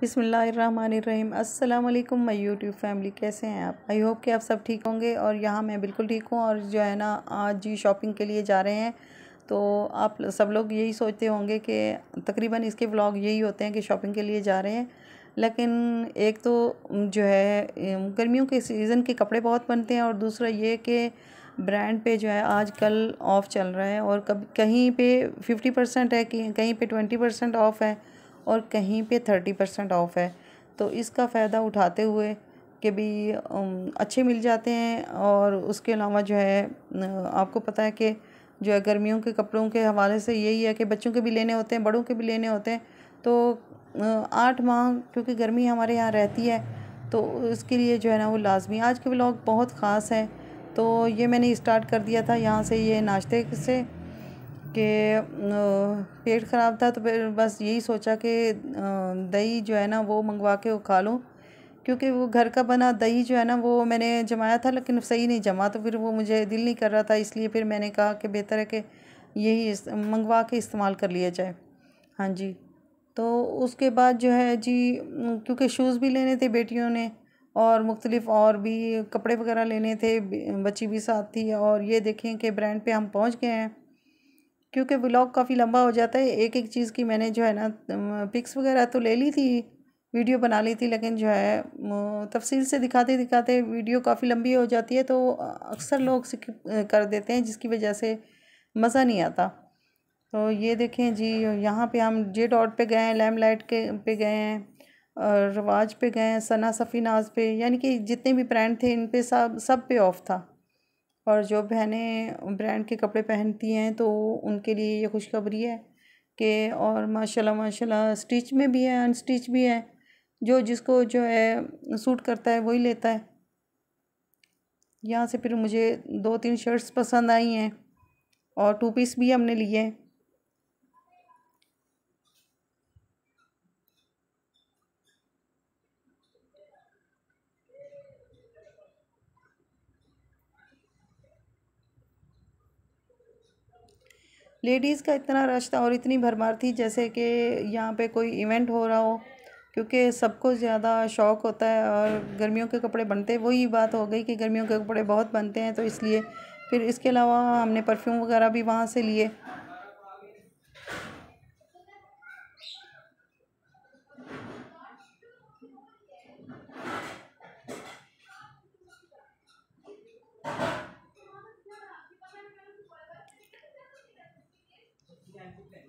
बिसमीम् अल्लाम मई YouTube family कैसे हैं आप आई होप कि आप सब ठीक होंगे और यहाँ मैं बिल्कुल ठीक हूँ और जो है ना आज ही शॉपिंग के लिए जा रहे हैं तो आप सब लोग यही सोचते होंगे कि तकरीबन इसके ब्लॉग यही होते हैं कि शॉपिंग के लिए जा रहे हैं लेकिन एक तो जो है गर्मियों के सीज़न के कपड़े बहुत बनते हैं और दूसरा ये कि ब्रांड पे जो है आज कल ऑफ़ चल रहा है और कभी कहीं पे फिफ्टी परसेंट है कि कहीं पे ट्वेंटी परसेंट ऑफ़ है और कहीं पे थर्टी परसेंट ऑफ़ है तो इसका फ़ायदा उठाते हुए कि भी अच्छे मिल जाते हैं और उसके अलावा जो है आपको पता है कि जो है गर्मियों के कपड़ों के हवाले से यही है कि बच्चों के भी लेने होते हैं बड़ों के भी लेने होते हैं तो आठ माह क्योंकि गर्मी हमारे यहाँ रहती है तो उसके लिए जो है ना वो लाजमी आज के ब्लॉग बहुत ख़ास है तो ये मैंने स्टार्ट कर दिया था यहाँ से ये नाश्ते से कि पेट ख़राब था तो फिर बस यही सोचा कि दही जो है ना वो मंगवा के वो खा लूँ क्योंकि वो घर का बना दही जो है ना वो मैंने जमाया था लेकिन सही नहीं जमा तो फिर वो मुझे दिल नहीं कर रहा था इसलिए फिर मैंने कहा कि बेहतर है कि यही मंगवा के इस्तेमाल कर लिया जाए हाँ जी तो उसके बाद जो है जी क्योंकि शूज़ भी लेने थे बेटियों ने और मुख्तलिफ़ और भी कपड़े वगैरह लेने थे बच्ची भी साथ थी और ये देखें कि ब्रांड पे हम पहुंच गए हैं क्योंकि व्लॉग काफ़ी लंबा हो जाता है एक एक चीज़ की मैंने जो है ना पिक्स वगैरह तो ले ली थी वीडियो बना ली थी लेकिन जो है तफसील से दिखाते दिखाते वीडियो काफ़ी लंबी हो जाती है तो अक्सर लोग कर देते हैं जिसकी वजह से मज़ा नहीं आता तो ये देखें जी यहाँ पे हम जे डॉट पे गए हैं लैम लाइट के पे गए हैं और रवाज पे गए हैं सना सफ़ी नाज पे यानी कि जितने भी ब्रांड थे इन पे सब सब पे ऑफ था और जो बहनें ब्रांड के कपड़े पहनती हैं तो उनके लिए ये खुशखबरी है कि और माशाल्लाह माशाल्लाह स्टिच में भी है अनस्टिच भी है जो जिसको जो है सूट करता है वही लेता है यहाँ से फिर मुझे दो तीन शर्ट्स पसंद आई हैं और टू पीस भी हमने लिए हैं लेडीज़ का इतना रश था और इतनी भरमार थी जैसे कि यहाँ पे कोई इवेंट हो रहा हो क्योंकि सबको ज़्यादा शौक़ होता है और गर्मियों के कपड़े बनते वही बात हो गई कि गर्मियों के कपड़े बहुत बनते हैं तो इसलिए फिर इसके अलावा हमने परफ्यूम वगैरह भी वहाँ से लिए Gracias.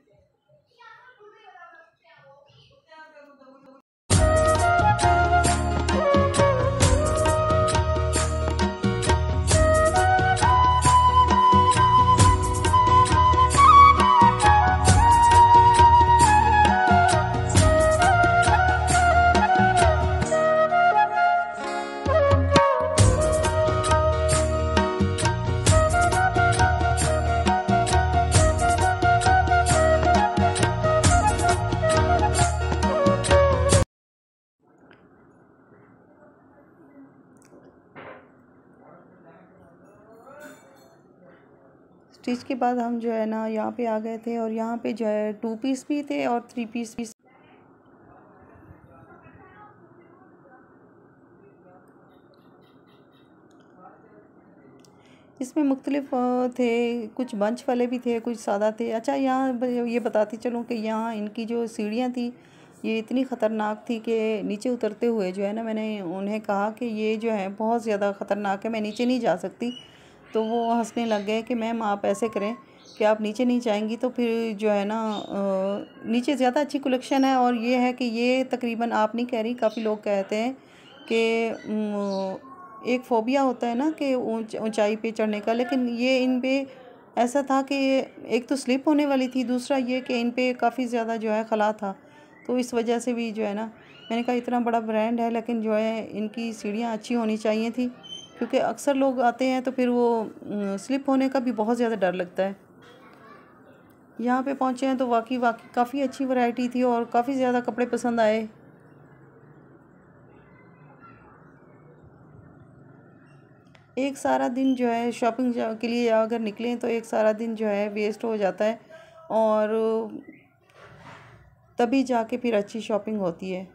स्टिच के बाद हम जो है ना यहाँ पे आ गए थे और यहाँ पे जो है टू पीस भी थे और थ्री पीस भी इसमें मुख्तलिफ थे कुछ बंच वाले भी थे कुछ सादा थे अच्छा यहाँ ये बताती चलूँ कि यहाँ इनकी जो सीढ़ियाँ थी ये इतनी ख़तरनाक थी कि नीचे उतरते हुए जो है ना मैंने उन्हें कहा कि ये जो है बहुत ज़्यादा ख़तरनाक है मैं नीचे नहीं जा सकती तो वो हंसने लग गए कि मैम आप ऐसे करें कि आप नीचे नहीं जाएंगी तो फिर जो है ना नीचे ज़्यादा अच्छी कलेक्शन है और ये है कि ये तकरीबन आप नहीं कह रही काफ़ी लोग कहते हैं कि एक फ़ोबिया होता है ना कि ऊंचाई पे चढ़ने का लेकिन ये इन पे ऐसा था कि एक तो स्लिप होने वाली थी दूसरा ये कि इन पे काफ़ी ज़्यादा जो है खला था तो इस वजह से भी जो है ना मैंने कहा इतना बड़ा ब्रांड है लेकिन जो है इनकी सीढ़ियाँ अच्छी होनी चाहिए थी क्योंकि अक्सर लोग आते हैं तो फिर वो स्लिप होने का भी बहुत ज़्यादा डर लगता है यहाँ पे पहुँचे हैं तो वाकई वाकई काफ़ी अच्छी वैरायटी थी और काफ़ी ज़्यादा कपड़े पसंद आए एक सारा दिन जो है शॉपिंग के लिए अगर निकलें तो एक सारा दिन जो है वेस्ट हो जाता है और तभी जाके फिर अच्छी शॉपिंग होती है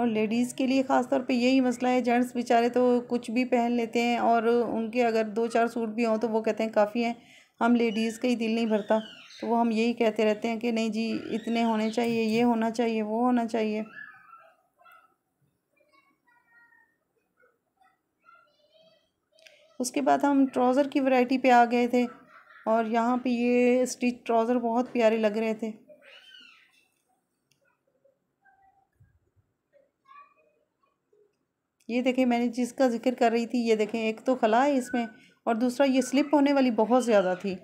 और लेडीज़ के लिए ख़ास तौर पे यही मसला है जेंट्स बेचारे तो कुछ भी पहन लेते हैं और उनके अगर दो चार सूट भी हों तो वो कहते हैं काफ़ी हैं हम लेडीज़ का ही दिल नहीं भरता तो वो हम यही कहते रहते हैं कि नहीं जी इतने होने चाहिए ये होना चाहिए वो होना चाहिए उसके बाद हम ट्राउज़र की वैरायटी पे आ गए थे और यहाँ पे ये स्टिच ट्राउज़र बहुत प्यारे लग रहे थे ये देखें मैंने जिसका जिक्र कर रही थी ये देखें एक तो खला है इसमें और दूसरा ये स्लिप होने वाली बहुत ज़्यादा थी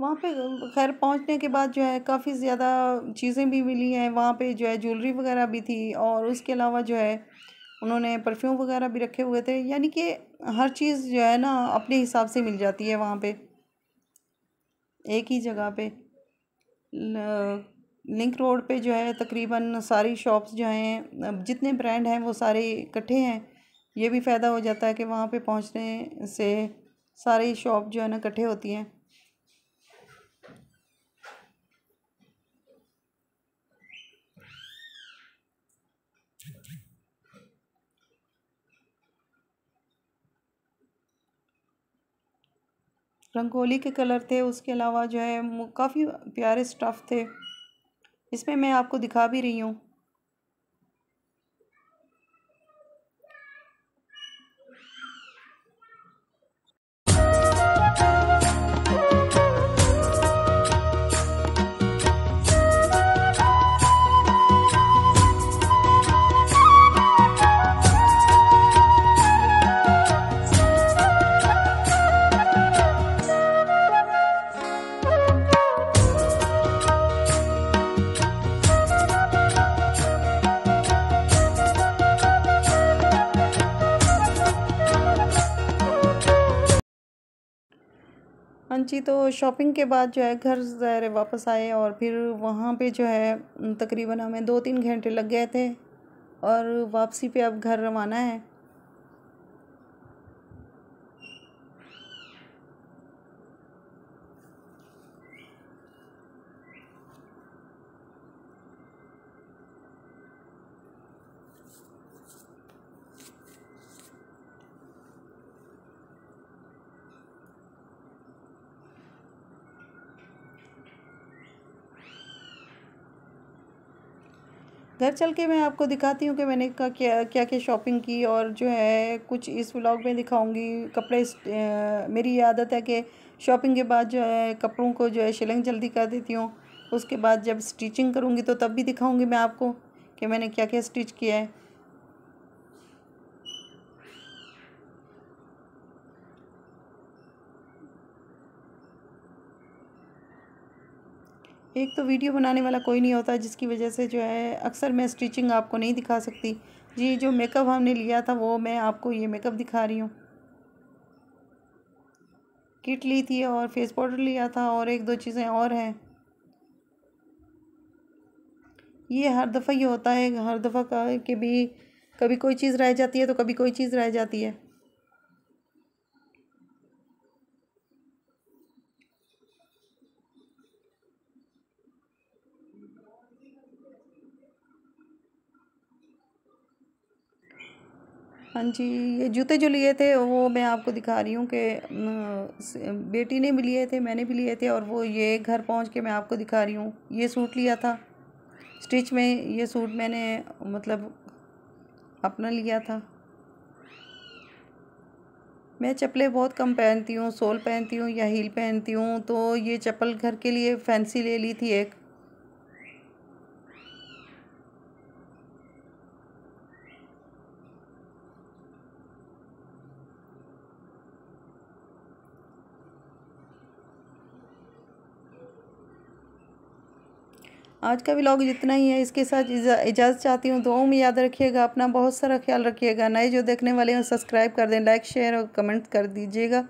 वहाँ पे खैर पहुँचने के बाद जो है काफ़ी ज़्यादा चीज़ें भी मिली हैं वहाँ पे जो है ज्वेलरी वगैरह भी थी और उसके अलावा जो है उन्होंने परफ्यूम वगैरह भी रखे हुए थे यानी कि हर चीज़ जो है ना अपने हिसाब से मिल जाती है वहाँ पे एक ही जगह पे लिंक रोड पे जो है तकरीबन सारी शॉप्स जो हैं जितने ब्रांड हैं वो सारे इकट्ठे हैं ये भी फ़ायदा हो जाता है कि वहाँ पर पहुँचने से सारी शॉप जो है ना इकट्ठे होती हैं रंगोली के कलर थे उसके अलावा जो है काफ़ी प्यारे स्टफ़ थे इसमें मैं आपको दिखा भी रही हूँ हाँ जी तो शॉपिंग के बाद जो है घर ज़ाहिर वापस आए और फिर वहाँ पे जो है तकरीबन हमें दो तीन घंटे लग गए थे और वापसी पे अब घर रवाना है घर चल के मैं आपको दिखाती हूँ कि मैंने क्या क्या क्या शॉपिंग की और जो है कुछ इस व्लॉग में दिखाऊंगी कपड़े मेरी ये आदत है कि शॉपिंग के बाद जो है कपड़ों को जो है शिलिंग जल्दी कर देती हूँ उसके बाद जब स्टिचिंग करूँगी तो तब भी दिखाऊँगी मैं आपको कि मैंने क्या क्या स्टिच किया है एक तो वीडियो बनाने वाला कोई नहीं होता जिसकी वजह से जो है अक्सर मैं स्टिचिंग आपको नहीं दिखा सकती जी जो मेकअप हमने लिया था वो मैं आपको ये मेकअप दिखा रही हूँ किट ली थी और फेस पाउडर लिया था और एक दो चीज़ें और हैं ये हर दफ़ा ये होता है हर दफ़ा का भी कभी कोई चीज़ रह जाती है तो कभी कोई चीज़ रह जाती है हाँ जी ये जूते जो लिए थे वो मैं आपको दिखा रही हूँ कि बेटी ने भी लिए थे मैंने भी लिए थे और वो ये घर पहुँच के मैं आपको दिखा रही हूँ ये सूट लिया था स्टिच में ये सूट मैंने मतलब अपना लिया था मैं चप्पलें बहुत कम पहनती हूँ सोल पहनती हूँ या हील पहनती हूँ तो ये चप्पल घर के लिए फैंसी ले ली थी एक आज का व्लॉग जितना ही है इसके साथ इजाज़त चाहती हूँ दुआओं में याद रखिएगा अपना बहुत सारा ख्याल रखिएगा नए जो देखने वाले हैं सब्सक्राइब कर दें लाइक शेयर और कमेंट कर दीजिएगा